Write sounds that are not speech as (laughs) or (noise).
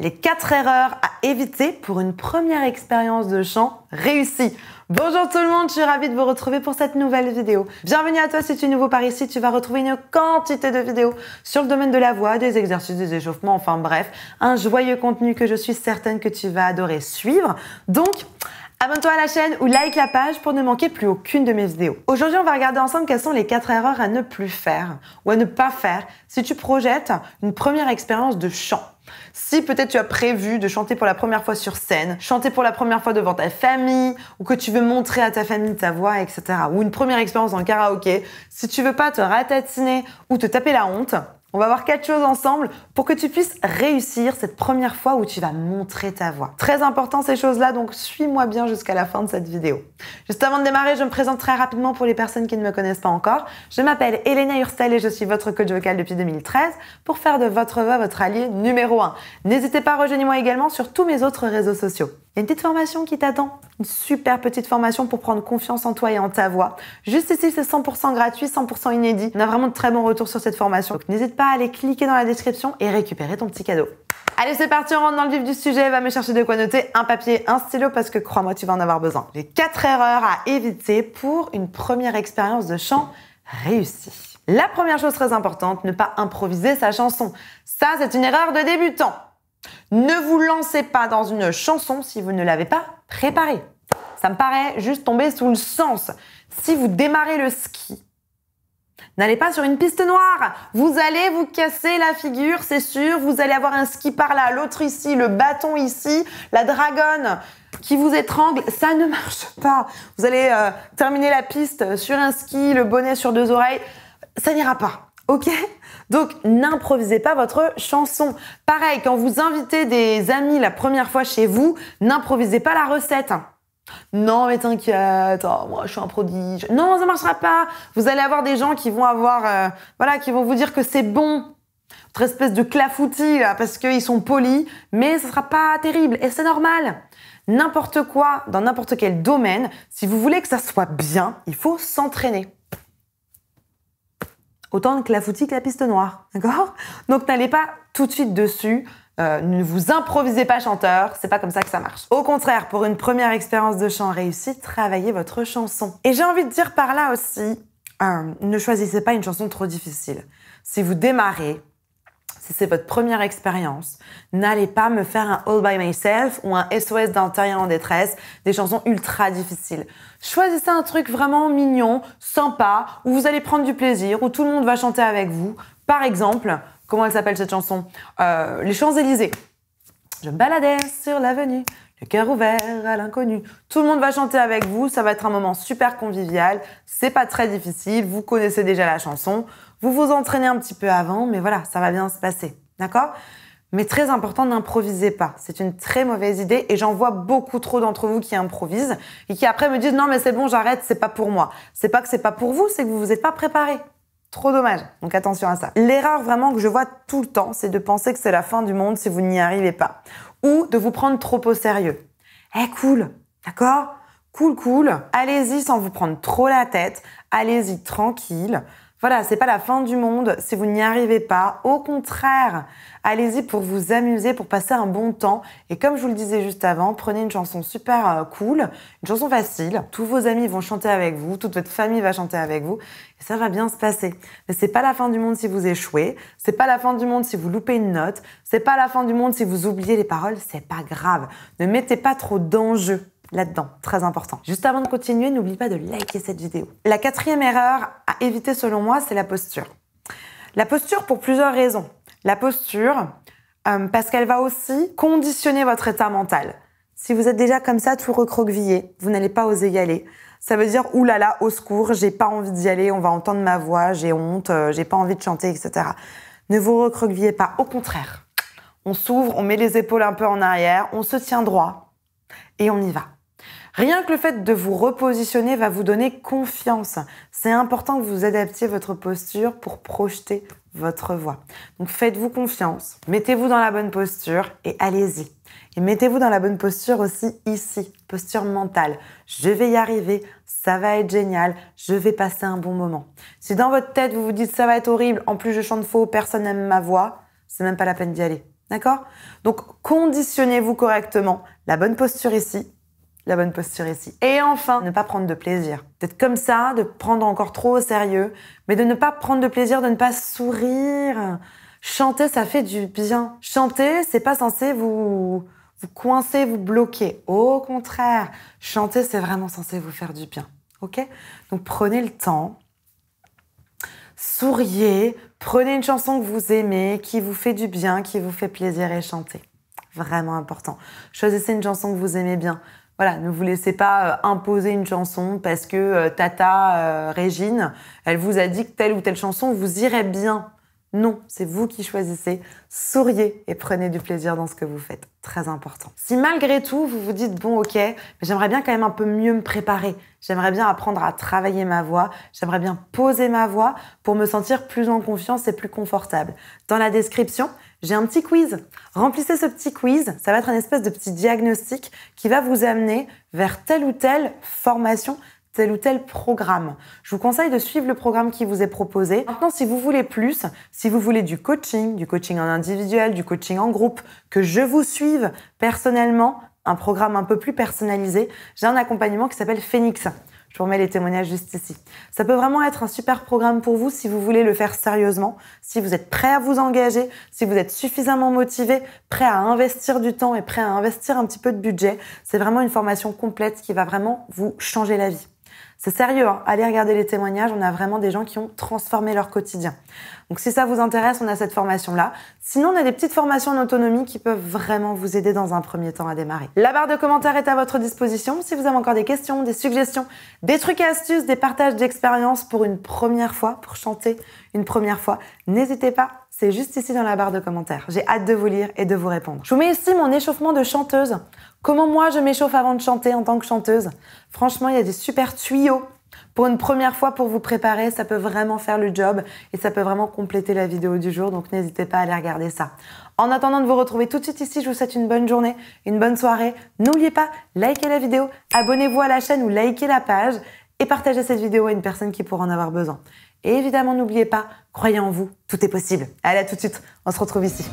les 4 erreurs à éviter pour une première expérience de chant réussie. Bonjour tout le monde, je suis ravie de vous retrouver pour cette nouvelle vidéo. Bienvenue à toi si tu es nouveau par ici, tu vas retrouver une quantité de vidéos sur le domaine de la voix, des exercices, des échauffements, enfin bref, un joyeux contenu que je suis certaine que tu vas adorer suivre. Donc, Abonne-toi à la chaîne ou like la page pour ne manquer plus aucune de mes vidéos. Aujourd'hui, on va regarder ensemble quelles sont les quatre erreurs à ne plus faire ou à ne pas faire si tu projettes une première expérience de chant. Si peut-être tu as prévu de chanter pour la première fois sur scène, chanter pour la première fois devant ta famille, ou que tu veux montrer à ta famille ta voix, etc. Ou une première expérience en karaoké, si tu veux pas te ratatiner ou te taper la honte, on va voir quatre choses ensemble pour que tu puisses réussir cette première fois où tu vas montrer ta voix. Très important ces choses-là, donc suis-moi bien jusqu'à la fin de cette vidéo. Juste avant de démarrer, je me présente très rapidement pour les personnes qui ne me connaissent pas encore. Je m'appelle Elena Hurstel et je suis votre coach vocal depuis 2013 pour faire de votre voix votre allié numéro 1. N'hésitez pas à rejoindre moi également sur tous mes autres réseaux sociaux. Il y a une petite formation qui t'attend, une super petite formation pour prendre confiance en toi et en ta voix. Juste ici, c'est 100% gratuit, 100% inédit. On a vraiment de très bons retours sur cette formation. Donc n'hésite pas à aller cliquer dans la description et récupérer ton petit cadeau. Allez, c'est parti, on rentre dans le vif du sujet. Va me chercher de quoi noter un papier, un stylo, parce que crois-moi, tu vas en avoir besoin. Les quatre erreurs à éviter pour une première expérience de chant réussie. La première chose très importante, ne pas improviser sa chanson. Ça, c'est une erreur de débutant. Ne vous lancez pas dans une chanson si vous ne l'avez pas préparée. Ça me paraît juste tomber sous le sens. Si vous démarrez le ski, N'allez pas sur une piste noire. Vous allez vous casser la figure, c'est sûr. Vous allez avoir un ski par là, l'autre ici, le bâton ici, la dragonne qui vous étrangle. Ça ne marche pas. Vous allez euh, terminer la piste sur un ski, le bonnet sur deux oreilles. Ça n'ira pas. Ok Donc n'improvisez pas votre chanson. Pareil, quand vous invitez des amis la première fois chez vous, n'improvisez pas la recette. Non mais t'inquiète, oh, moi je suis un prodige. Non, ça marchera pas. Vous allez avoir des gens qui vont avoir, euh, voilà, qui vont vous dire que c'est bon. Votre espèce de clafoutis là, parce qu'ils sont polis, mais ça sera pas terrible et c'est normal. N'importe quoi, dans n'importe quel domaine, si vous voulez que ça soit bien, il faut s'entraîner autant de clafoutis que la piste noire, (laughs) d'accord Donc n'allez pas tout de suite dessus, euh, ne vous improvisez pas chanteur, c'est pas comme ça que ça marche. Au contraire, pour une première expérience de chant réussie, travaillez votre chanson. Et j'ai envie de dire par là aussi, euh, ne choisissez pas une chanson trop difficile. Si vous démarrez, si c'est votre première expérience, n'allez pas me faire un All by Myself ou un SOS terrien en détresse, des chansons ultra difficiles. Choisissez un truc vraiment mignon, sympa, où vous allez prendre du plaisir, où tout le monde va chanter avec vous. Par exemple, comment elle s'appelle cette chanson euh, Les Champs-Élysées. Je me baladais sur l'avenue, le cœur ouvert à l'inconnu. Tout le monde va chanter avec vous, ça va être un moment super convivial, c'est pas très difficile, vous connaissez déjà la chanson. Vous vous entraînez un petit peu avant, mais voilà, ça va bien se passer. D'accord mais très important, n'improvisez pas. C'est une très mauvaise idée et j'en vois beaucoup trop d'entre vous qui improvisent et qui après me disent non mais c'est bon, j'arrête, c'est pas pour moi. C'est pas que c'est pas pour vous, c'est que vous vous êtes pas préparé. Trop dommage. Donc attention à ça. L'erreur vraiment que je vois tout le temps, c'est de penser que c'est la fin du monde si vous n'y arrivez pas ou de vous prendre trop au sérieux. Eh cool, d'accord Cool cool. Allez-y sans vous prendre trop la tête. Allez-y tranquille. Voilà, c'est pas la fin du monde si vous n'y arrivez pas. Au contraire, allez-y pour vous amuser, pour passer un bon temps. Et comme je vous le disais juste avant, prenez une chanson super euh, cool, une chanson facile. Tous vos amis vont chanter avec vous, toute votre famille va chanter avec vous, et ça va bien se passer. Mais c'est pas la fin du monde si vous échouez, c'est pas la fin du monde si vous loupez une note, c'est pas la fin du monde si vous oubliez les paroles, c'est pas grave. Ne mettez pas trop d'enjeux là-dedans, très important. Juste avant de continuer, n'oublie pas de liker cette vidéo. La quatrième erreur à éviter selon moi, c'est la posture. La posture pour plusieurs raisons. La posture, euh, parce qu'elle va aussi conditionner votre état mental. Si vous êtes déjà comme ça, tout recroquevillé, vous n'allez pas oser y aller. Ça veut dire oulala, là là, au secours, j'ai pas envie d'y aller, on va entendre ma voix, j'ai honte, euh, j'ai pas envie de chanter, etc. Ne vous recroquevillez pas, au contraire. On s'ouvre, on met les épaules un peu en arrière, on se tient droit et on y va. Rien que le fait de vous repositionner va vous donner confiance. C'est important que vous adaptiez votre posture pour projeter votre voix. Donc faites-vous confiance, mettez-vous dans la bonne posture et allez-y. Et mettez-vous dans la bonne posture aussi ici, posture mentale. Je vais y arriver, ça va être génial, je vais passer un bon moment. Si dans votre tête vous vous dites ça va être horrible, en plus je chante faux, personne n'aime ma voix, c'est même pas la peine d'y aller. D'accord Donc conditionnez-vous correctement, la bonne posture ici, la bonne posture ici. Et enfin, ne pas prendre de plaisir. D'être comme ça, de prendre encore trop au sérieux, mais de ne pas prendre de plaisir, de ne pas sourire. Chanter, ça fait du bien. Chanter, c'est pas censé vous vous coincer, vous bloquer. Au contraire, chanter, c'est vraiment censé vous faire du bien. OK Donc prenez le temps souriez, prenez une chanson que vous aimez, qui vous fait du bien, qui vous fait plaisir et chantez. Vraiment important. Choisissez une chanson que vous aimez bien voilà, ne vous laissez pas euh, imposer une chanson parce que euh, Tata euh, Régine, elle vous a dit que telle ou telle chanson vous irait bien. Non, c'est vous qui choisissez. Souriez et prenez du plaisir dans ce que vous faites. Très important. Si malgré tout, vous vous dites, bon, ok, mais j'aimerais bien quand même un peu mieux me préparer. J'aimerais bien apprendre à travailler ma voix. J'aimerais bien poser ma voix pour me sentir plus en confiance et plus confortable. Dans la description, j'ai un petit quiz. Remplissez ce petit quiz. Ça va être un espèce de petit diagnostic qui va vous amener vers telle ou telle formation tel ou tel programme. Je vous conseille de suivre le programme qui vous est proposé. Maintenant, si vous voulez plus, si vous voulez du coaching, du coaching en individuel, du coaching en groupe, que je vous suive personnellement, un programme un peu plus personnalisé, j'ai un accompagnement qui s'appelle Phoenix. Je vous remets les témoignages juste ici. Ça peut vraiment être un super programme pour vous si vous voulez le faire sérieusement, si vous êtes prêt à vous engager, si vous êtes suffisamment motivé, prêt à investir du temps et prêt à investir un petit peu de budget. C'est vraiment une formation complète qui va vraiment vous changer la vie. C'est sérieux, hein. allez regarder les témoignages, on a vraiment des gens qui ont transformé leur quotidien. Donc si ça vous intéresse, on a cette formation-là. Sinon, on a des petites formations en autonomie qui peuvent vraiment vous aider dans un premier temps à démarrer. La barre de commentaires est à votre disposition. Si vous avez encore des questions, des suggestions, des trucs et astuces, des partages d'expériences pour une première fois, pour chanter une première fois, n'hésitez pas c'est juste ici dans la barre de commentaires. J'ai hâte de vous lire et de vous répondre. Je vous mets ici mon échauffement de chanteuse. Comment moi je m'échauffe avant de chanter en tant que chanteuse Franchement, il y a des super tuyaux pour une première fois pour vous préparer, ça peut vraiment faire le job et ça peut vraiment compléter la vidéo du jour, donc n'hésitez pas à aller regarder ça. En attendant de vous retrouver tout de suite ici, je vous souhaite une bonne journée, une bonne soirée. N'oubliez pas, likez la vidéo, abonnez-vous à la chaîne ou likez la page et partagez cette vidéo à une personne qui pourra en avoir besoin. Et évidemment, n'oubliez pas, croyez en vous, tout est possible. Allez, à tout de suite, on se retrouve ici.